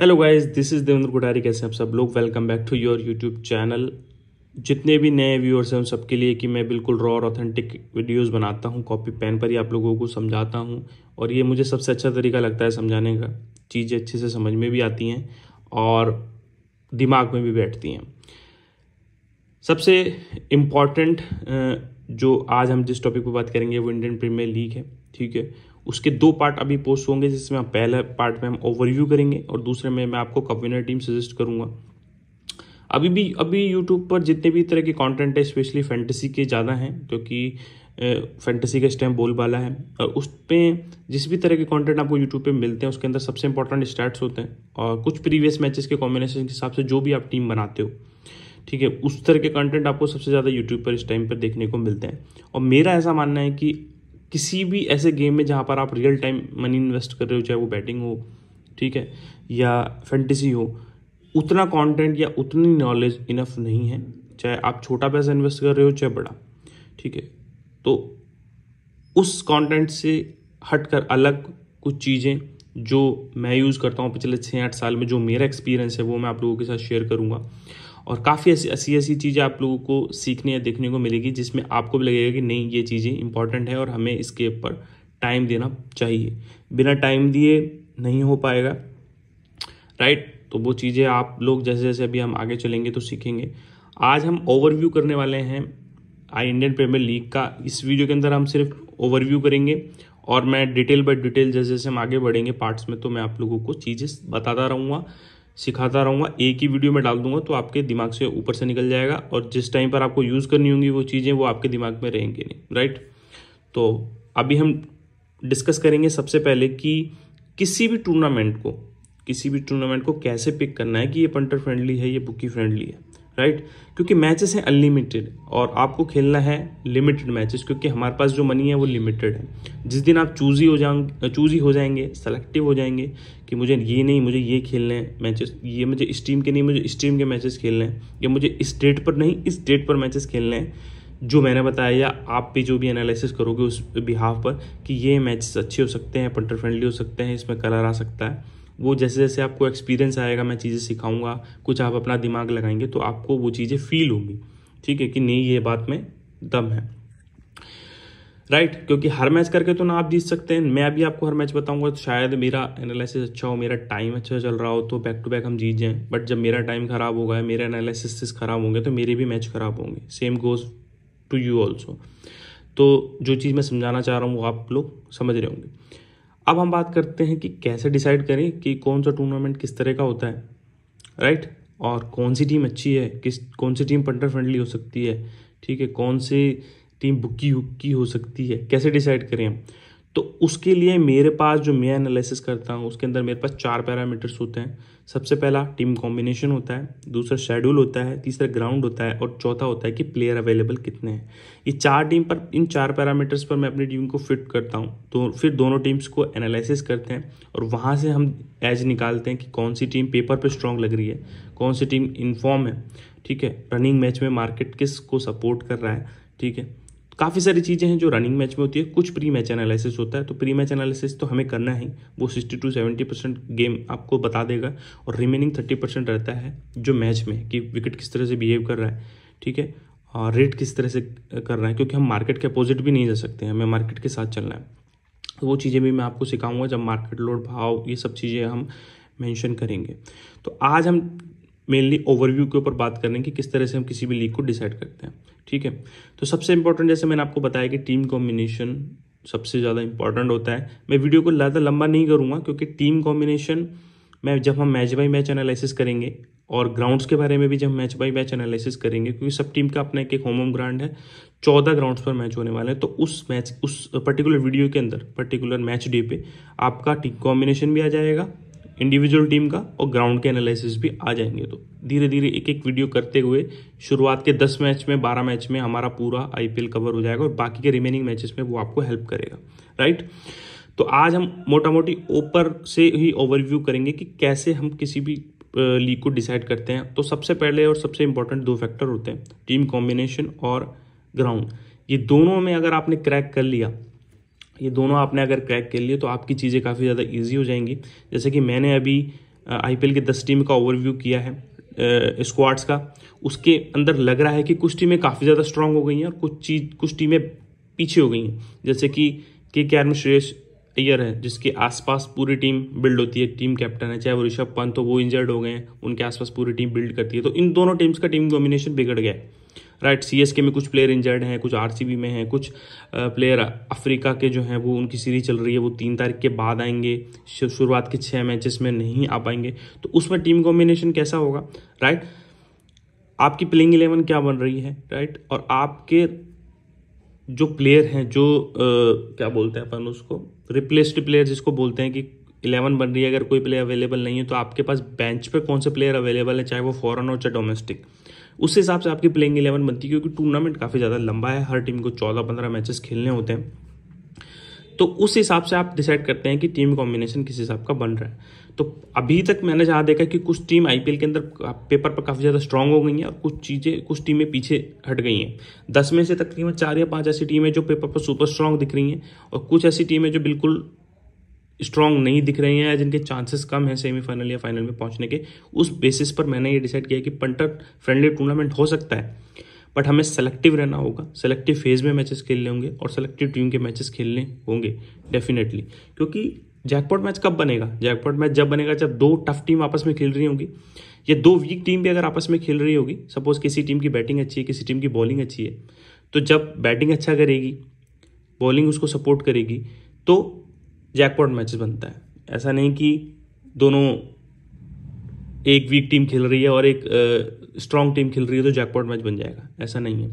Hello guys this is Devendra Kutari कैसे हैं आप सब लोग welcome back to your YouTube channel जितने भी नए व्यूअर्स हैं उन सबके लिए कि मैं बिल्कुल रॉ और ऑथेंटिक वीडियोस बनाता हूं कॉपी पेन पर ही आप लोगों को समझाता हूं और ये मुझे सबसे अच्छा तरीका लगता है समझाने का चीज़ें अच्छे से समझ में भी आती हैं और दिमाग में भी बैठती हैं सबसे इम्पॉर्टेंट जो आज हम जिस टॉपिक पर बात करेंगे वो इंडियन प्रीमियर लीग है ठीक है उसके दो पार्ट अभी पोस्ट होंगे जिसमें हम पहले पार्ट में हम ओवरव्यू करेंगे और दूसरे में मैं आपको कब विनर टीम सजेस्ट करूँगा अभी भी अभी यूट्यूब पर जितने भी तरह के कंटेंट है स्पेशली फैंटेसी के ज़्यादा हैं क्योंकि फैंटेसी का स्टैम बोलबाला है और उस पर जिस भी तरह के कंटेंट आपको यूट्यूब पे मिलते हैं उसके अंदर सबसे इंपॉर्टेंट स्टार्ट्स होते हैं और कुछ प्रीवियस मैचेस के कॉम्बिनेशन के हिसाब से जो भी आप टीम बनाते हो ठीक है उस तरह के कंटेंट आपको सबसे ज़्यादा यूट्यूब पर इस टाइम पर देखने को मिलते हैं और मेरा ऐसा मानना है कि किसी भी ऐसे गेम में जहाँ पर आप रियल टाइम मनी इन्वेस्ट कर रहे हो चाहे वो बैटिंग हो ठीक है या फैंटेसी हो उतना कंटेंट या उतनी नॉलेज इनफ नहीं है चाहे आप छोटा पैसा इन्वेस्ट कर रहे हो चाहे बड़ा ठीक है तो उस कंटेंट से हटकर अलग कुछ चीज़ें जो मैं यूज़ करता हूँ पिछले छः आठ साल में जो मेरा एक्सपीरियंस है वो मैं आप लोगों के साथ शेयर करूँगा और काफ़ी ऐसी ऐसी ऐसी चीज़ें आप लोगों को सीखने या देखने को मिलेगी जिसमें आपको भी लगेगा कि नहीं ये चीज़ें इंपॉर्टेंट है और हमें इसके ऊपर टाइम देना चाहिए बिना टाइम दिए नहीं हो पाएगा राइट तो वो चीज़ें आप लोग जैसे जैसे अभी हम आगे चलेंगे तो सीखेंगे आज हम ओवरव्यू करने वाले हैं आई इंडियन प्रीमियर लीग का इस वीडियो के अंदर हम सिर्फ ओवरव्यू करेंगे और मैं डिटेल बाय डिटेल जैसे जैसे हम आगे बढ़ेंगे पार्ट्स में तो मैं आप लोगों को चीज़ें बताता रहूँगा सिखाता रहूँगा एक ही वीडियो में डाल दूंगा तो आपके दिमाग से ऊपर से निकल जाएगा और जिस टाइम पर आपको यूज़ करनी होंगी वो चीज़ें वो आपके दिमाग में रहेंगी नहीं राइट तो अभी हम डिस्कस करेंगे सबसे पहले कि किसी भी टूर्नामेंट को किसी भी टूर्नामेंट को कैसे पिक करना है कि ये पंटर फ्रेंडली है ये बुकी फ्रेंडली है राइट right? क्योंकि मैचेस हैं अनलिमिटेड और आपको खेलना है लिमिटेड मैचेस क्योंकि हमारे पास जो मनी है वो लिमिटेड है जिस दिन आप चूजी हो जाएंगे चूजी हो जाएंगे सेलेक्टिव हो जाएंगे कि मुझे ये नहीं मुझे ये खेलने हैं मैचेस ये मुझे इस टीम के नहीं मुझे इस टीम के मैचेस खेलने हैं या मुझे इस डेट पर नहीं इस डेट पर मैचेस खेलने हैं जो मैंने बताया या आप पे जो भी एनालिसिस करोगे उस बिहाफ पर कि ये मैचेस अच्छे हो सकते हैं पंटर फ्रेंडली हो सकते हैं इसमें कलर आ सकता है वो जैसे जैसे आपको एक्सपीरियंस आएगा मैं चीज़ें सिखाऊंगा कुछ आप अपना दिमाग लगाएंगे तो आपको वो चीज़ें फील होंगी ठीक है कि नहीं ये बात में दम है राइट right, क्योंकि हर मैच करके तो ना आप जीत सकते हैं मैं अभी आपको हर मैच बताऊंगा तो शायद मेरा एनालिसिस अच्छा हो मेरा टाइम अच्छा चल रहा हो तो बैक टू बैक हम जीत जाएं बट जब मेरा टाइम खराब होगा मेरे एनालिसिस खराब होंगे तो मेरे भी मैच खराब होंगे same goes to you also तो जो चीज़ मैं समझाना चाह रहा हूँ वो आप लोग समझ रहे होंगे अब हम बात करते हैं कि कैसे डिसाइड करें कि कौन सा टूर्नामेंट किस तरह का होता है राइट और कौन सी टीम अच्छी है किस कौन सी टीम पंटर फ्रेंडली हो सकती है ठीक है कौन सी टीम बुक्की हुक्की हो सकती है कैसे डिसाइड करें हम तो उसके लिए मेरे पास जो मैं एनालिसिस करता हूँ उसके अंदर मेरे पास चार पैरामीटर्स होते हैं सबसे पहला टीम कॉम्बिनेशन होता है दूसरा शेड्यूल होता है तीसरा ग्राउंड होता है और चौथा होता है कि प्लेयर अवेलेबल कितने हैं ये चार टीम पर इन चार पैरामीटर्स पर मैं अपनी टीम को फिट करता हूँ तो फिर दोनों टीम्स को एनालिसिस करते हैं और वहाँ से हम एज निकालते हैं कि कौन सी टीम पेपर पर स्ट्रॉन्ग लग रही है कौन सी टीम इनफॉर्म है ठीक है रनिंग मैच में मार्केट किस को सपोर्ट कर रहा है ठीक है काफ़ी सारी चीज़ें हैं जो रनिंग मैच में होती है कुछ प्री मैच एनालिसिस होता है तो प्री मैच एनालिसिस तो हमें करना ही वो sixty to seventy percent game आपको बता देगा और रिमेनिंग थर्टी परसेंट रहता है जो मैच में कि विकेट किस तरह से बिहेव कर रहा है ठीक है और रेट किस तरह से कर रहा है क्योंकि हम मार्केट के अपोजिट भी नहीं जा सकते हमें मार्केट के साथ चलना है तो वो चीज़ें भी मैं आपको सिखाऊंगा जब मार्केट लोड भाव ये सब चीज़ें हम मेंशन करेंगे तो आज हम मेनली ओवरव्यू के ऊपर बात करें कि किस तरह से हम किसी भी लीग को डिसाइड करते हैं ठीक है तो सबसे इंपॉर्टेंट जैसे मैंने आपको बताया कि टीम कॉम्बिनेशन सबसे ज़्यादा इंपॉर्टेंट होता है मैं वीडियो को ज़्यादा लंबा नहीं करूँगा क्योंकि टीम कॉम्बिनेशन में जब हम मैच बाई मैच एनालिसिस करेंगे और ग्राउंड्स के बारे में भी जब मैच बाई मैच एनालिसिस करेंगे क्योंकि सब टीम का अपना एक एक होम होम ग्राउंड है चौदह ग्राउंड्स पर मैच होने वाले हैं तो उस मैच उस पर्टिकुलर वीडियो के अंदर पर्टिकुलर मैच डे पे आपका टीम कॉम्बिनेशन भी आ जाएगा इंडिविजुअल टीम का और ग्राउंड के एनालिसिस भी आ जाएंगे तो धीरे धीरे एक एक वीडियो करते हुए शुरुआत के दस मैच में बारह मैच में हमारा पूरा आईपीएल कवर हो जाएगा और बाकी के रिमेनिंग मैचेस में वो आपको हेल्प करेगा राइट तो आज हम मोटा मोटी ओपर से ही ओवरव्यू करेंगे कि कैसे हम किसी भी लीग को डिसाइड करते हैं तो सबसे पहले और सबसे इंपॉर्टेंट दो फैक्टर होते हैं टीम कॉम्बिनेशन और ग्राउंड ये दोनों में अगर आपने क्रैक कर लिया ये दोनों आपने अगर क्रैक कर लिए तो आपकी चीज़ें काफ़ी ज़्यादा ईजी हो जाएंगी जैसे कि मैंने अभी आई पी एल की दस टीम का ओवरव्यू किया है स्क्वाड्स का उसके अंदर लग रहा है कि कुछ टीमें काफ़ी ज़्यादा स्ट्रांग हो गई हैं और कुछ चीज कुछ टीमें पीछे हो गई हैं जैसे कि के के आर में श्रेयस प्लेयर है जिसके आसपास पूरी टीम बिल्ड होती है टीम कैप्टन है चाहे वो ऋषभ पंत हो वो इंजर्ड हो गए हैं उनके आसपास पूरी टीम बिल्ड करती है तो इन दोनों टीम्स का टीम कॉम्बिनेशन बिगड़ गया राइट सी एस के में कुछ प्लेयर इंजर्ड हैं कुछ आर सी बी में हैं कुछ प्लेयर अफ्रीका के जो हैं वो उनकी सीरीज चल रही है वो तीन तारीख के बाद आएंगे शुरुआत के छः मैचेस में नहीं आ पाएंगे तो उसमें टीम कॉम्बिनेशन कैसा होगा राइट आपकी प्लेइंग इलेवन क्या बन रही है राइट और आपके जो प्लेयर हैं जो आ, क्या बोलते हैं अपन उसको रिप्लेस्ड प्लेयर जिसको बोलते हैं कि इलेवन बन रही है अगर कोई प्लेयर अवेलेबल नहीं है तो आपके पास बेंच पे कौन से प्लेयर अवेलेबल है चाहे वो फॉरन हो चाहे डोमेस्टिक उस हिसाब से आपकी प्लेइंग इलेवन बनती है क्योंकि टूर्नामेंट काफ़ी ज़्यादा लंबा है हर टीम को चौदह पंद्रह मैचेस खेलने होते हैं तो उस हिसाब से आप डिसाइड करते हैं कि टीम कॉम्बिनेशन किस हिसाब का बन रहा है तो अभी तक मैंने जहाँ देखा कि कुछ टीम आईपीएल के अंदर पेपर पर काफ़ी ज़्यादा स्ट्रांग हो गई हैं और कुछ चीज़ें कुछ टीमें पीछे हट गई हैं दस में से तकरीबन चार या पाँच ऐसी टीमें जो पेपर पर सुपर स्ट्रांग दिख रही हैं और कुछ ऐसी टीमें जो बिल्कुल स्ट्रांग नहीं दिख रही हैं जिनके चांसेस कम हैं सेमीफाइनल या फाइनल में पहुंचने के उस बेसिस पर मैंने ये डिसाइड किया कि पंटर फ्रेंडली टूर्नामेंट हो सकता है बट हमें सेलेक्टिव रहना होगा सेलेक्टिव फेज में मैचेस खेलने होंगे और सेलेक्टिव टीम के मैचेस खेलने होंगे डेफिनेटली क्योंकि जैकपॉट मैच कब बनेगा जैकपॉट मैच जब बनेगा जब दो टफ टीम आपस में खेल रही होंगी या दो वीक टीम भी अगर आपस में खेल रही होगी सपोज किसी टीम की बैटिंग अच्छी है किसी टीम की बॉलिंग अच्छी है तो जब बैटिंग अच्छा करेगी बॉलिंग उसको सपोर्ट करेगी तो जैकपॉट मैचेस बनता है ऐसा नहीं कि दोनों एक वीक टीम खेल रही है और एक स्ट्रांग टीम खेल रही है तो जैकपॉट मैच बन जाएगा ऐसा नहीं है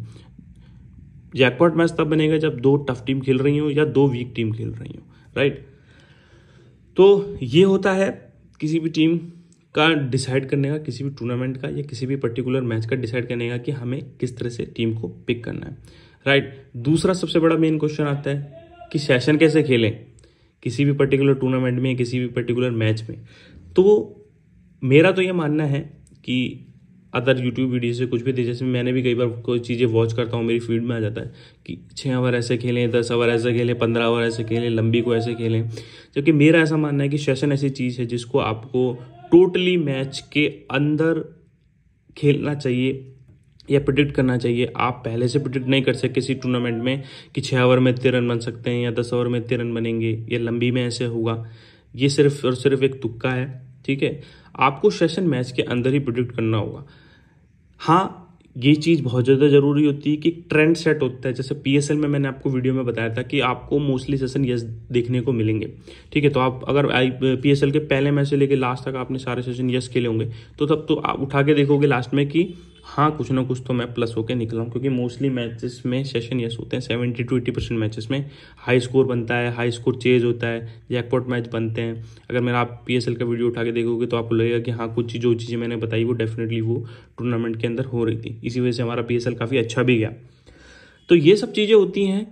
जैकपॉट मैच तब बनेगा जब दो टफ टीम खेल रही हो या दो वीक टीम खेल रही हो राइट तो ये होता है किसी भी टीम का डिसाइड करने का किसी भी टूर्नामेंट का या किसी भी पर्टिकुलर मैच का डिसाइड करने का कि हमें किस तरह से टीम को पिक करना है राइट right. दूसरा सबसे बड़ा मेन क्वेश्चन आता है कि सेशन कैसे खेलें किसी भी पर्टिकुलर टूर्नामेंट में किसी भी पर्टिकुलर मैच में तो मेरा तो ये मानना है कि अदर यूट्यूब वीडियो से कुछ भी दे जैसे मैंने भी कई बार कोई चीज़ें वॉच करता हूँ मेरी फील्ड में आ जाता है कि छः ओवर ऐसे खेलें दस ओवर ऐसे खेलें पंद्रह ओवर ऐसे खेलें लंबी को ऐसे खेलें जबकि मेरा ऐसा मानना है कि सेशन ऐसी चीज़ है जिसको आपको टोटली मैच के अंदर खेलना चाहिए या प्रिडिक्ट करना चाहिए आप पहले से प्रिडिक्ट नहीं कर सकते किसी टूर्नामेंट में कि छः ओवर में इतने रन बन सकते हैं या दस ओवर में इतने रन बनेंगे या लंबी में ऐसे होगा ये सिर्फ और सिर्फ एक तुक्का है ठीक है आपको सेशन मैच के अंदर ही प्रोडिक्ट करना होगा हाँ ये चीज़ बहुत ज़्यादा ज़रूरी होती है कि ट्रेंड सेट होता है जैसे पी में मैंने आपको वीडियो में बताया था कि आपको मोस्टली सेशन यस देखने को मिलेंगे ठीक है तो आप अगर पी के पहले मैच से लेकर लास्ट तक आपने सारे सेशन यस खेले होंगे तो तब तो आप उठा के देखोगे लास्ट में कि हाँ कुछ ना कुछ तो मैं प्लस होकर निकला हूँ क्योंकि मोस्टली मैचेस में सेशन यस होते हैं seventy to eighty percent matches में हाई स्कोर बनता है हाई स्कोर चेज होता है जैकपॉट मैच बनते हैं अगर मेरा आप पी का वीडियो उठा के देखोगे तो आपको लगेगा कि हाँ कुछ जो चीज़ें मैंने बताई वो डेफिनेटली वो टूर्नामेंट के अंदर हो रही थी इसी वजह से हमारा पी काफ़ी अच्छा भी गया तो ये सब चीज़ें होती हैं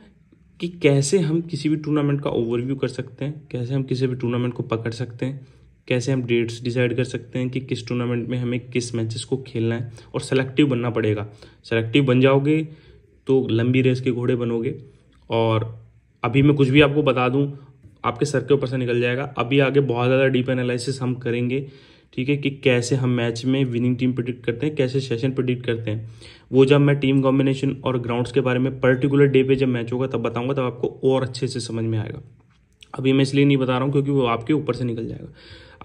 कि कैसे हम किसी भी टूर्नामेंट का ओवरव्यू कर सकते हैं कैसे हम किसी भी टूर्नामेंट को पकड़ सकते हैं कैसे हम डेट्स डिसाइड कर सकते हैं कि किस टूर्नामेंट में हमें किस मैचेस को खेलना है और सेलेक्टिव बनना पड़ेगा सेलेक्टिव बन जाओगे तो लंबी रेस के घोड़े बनोगे और अभी मैं कुछ भी आपको बता दूं आपके सर के ऊपर से निकल जाएगा अभी आगे बहुत ज़्यादा डीप एनालिसिस हम करेंगे ठीक है कि कैसे हम मैच में विनिंग टीम प्रिडिक्ट करते हैं कैसे सेशन प्रिडिक्ट करते हैं वो जब मैं टीम कॉम्बिनेशन और ग्राउंड्स के बारे में पर्टिकुलर डे पे जब मैच होगा तब बताऊंगा तब आपको और अच्छे से समझ में आएगा अभी मैं इसलिए नहीं बता रहा हूँ क्योंकि वो आपके ऊपर से निकल जाएगा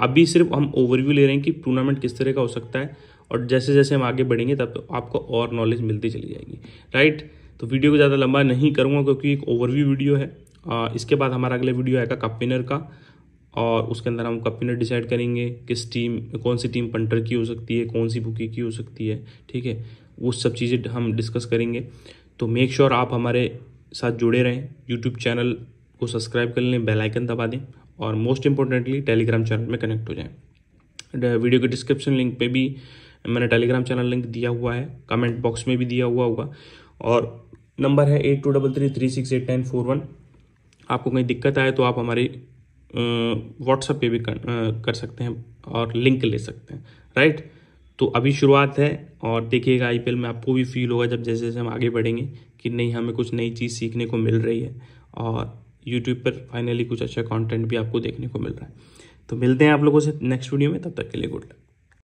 अभी सिर्फ हम ओवरव्यू ले रहे हैं कि टूर्नामेंट किस तरह का हो सकता है और जैसे जैसे हम आगे बढ़ेंगे तब तो आपको और नॉलेज मिलती चली जाएगी राइट तो वीडियो को ज़्यादा लंबा नहीं करूँगा क्योंकि एक ओवरव्यू वीडियो है आ, इसके बाद हमारा अगला वीडियो आएगा कप विनर का और उसके अंदर हम कप विनर डिसाइड करेंगे किस टीम कौन सी टीम पंटर की हो सकती है कौन सी बुकी की हो सकती है ठीक है वो सब चीज़ें हम डिस्कस करेंगे तो मेक श्योर sure आप हमारे साथ जुड़े रहें यूट्यूब चैनल को सब्सक्राइब कर लें बेलाइकन दबा दें और मोस्ट इंपॉर्टेंटली टेलीग्राम चैनल में कनेक्ट हो जाएं वीडियो के डिस्क्रिप्शन लिंक पे भी मैंने टेलीग्राम चैनल लिंक दिया हुआ है कमेंट बॉक्स में भी दिया हुआ होगा और नंबर है eight two double three three six eight nine four one आपको कहीं दिक्कत आए तो आप हमारी व्हाट्सएप पे भी कर, कर सकते हैं और लिंक ले सकते हैं राइट तो अभी शुरुआत है और देखिएगा आई में आपको भी फील होगा जब जैसे जैसे हम आगे बढ़ेंगे कि नहीं हमें कुछ नई चीज़ सीखने को मिल रही है और यूट्यूब पर फाइनली कुछ अच्छा कॉन्टेंट भी आपको देखने को मिल रहा है तो मिलते हैं आप लोगों से नेक्स्ट वीडियो में तब तक के लिए गुड लक